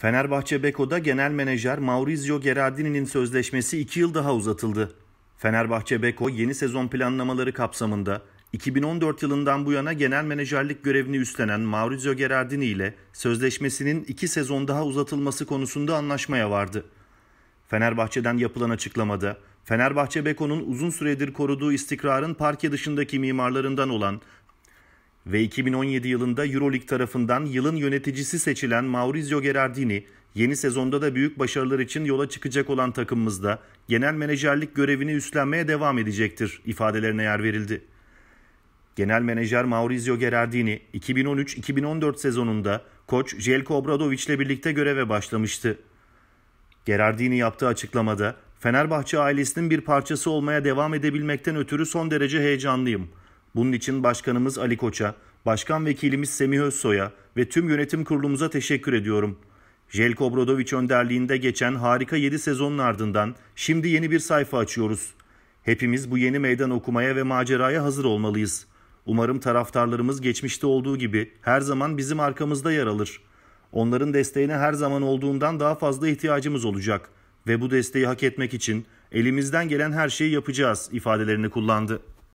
Fenerbahçe Beko'da genel menajer Maurizio Gerardini'nin sözleşmesi 2 yıl daha uzatıldı. Fenerbahçe Beko yeni sezon planlamaları kapsamında 2014 yılından bu yana genel menajerlik görevini üstlenen Maurizio Gerardini ile sözleşmesinin 2 sezon daha uzatılması konusunda anlaşmaya vardı. Fenerbahçe'den yapılan açıklamada Fenerbahçe Beko'nun uzun süredir koruduğu istikrarın parke dışındaki mimarlarından olan ve 2017 yılında Euroleague tarafından yılın yöneticisi seçilen Maurizio Gerardini, yeni sezonda da büyük başarılar için yola çıkacak olan takımımızda genel menajerlik görevini üstlenmeye devam edecektir ifadelerine yer verildi. Genel menajer Maurizio Gerardini 2013-2014 sezonunda koç Jelko Obradovic ile birlikte göreve başlamıştı. Gerardini yaptığı açıklamada Fenerbahçe ailesinin bir parçası olmaya devam edebilmekten ötürü son derece heyecanlıyım. Bunun için Başkanımız Ali Koç'a, Başkan Vekilimiz Semih Özsoy'a ve tüm yönetim kurulumuza teşekkür ediyorum. Jelko Brodovic önderliğinde geçen harika 7 sezonun ardından şimdi yeni bir sayfa açıyoruz. Hepimiz bu yeni meydan okumaya ve maceraya hazır olmalıyız. Umarım taraftarlarımız geçmişte olduğu gibi her zaman bizim arkamızda yer alır. Onların desteğine her zaman olduğundan daha fazla ihtiyacımız olacak ve bu desteği hak etmek için elimizden gelen her şeyi yapacağız ifadelerini kullandı.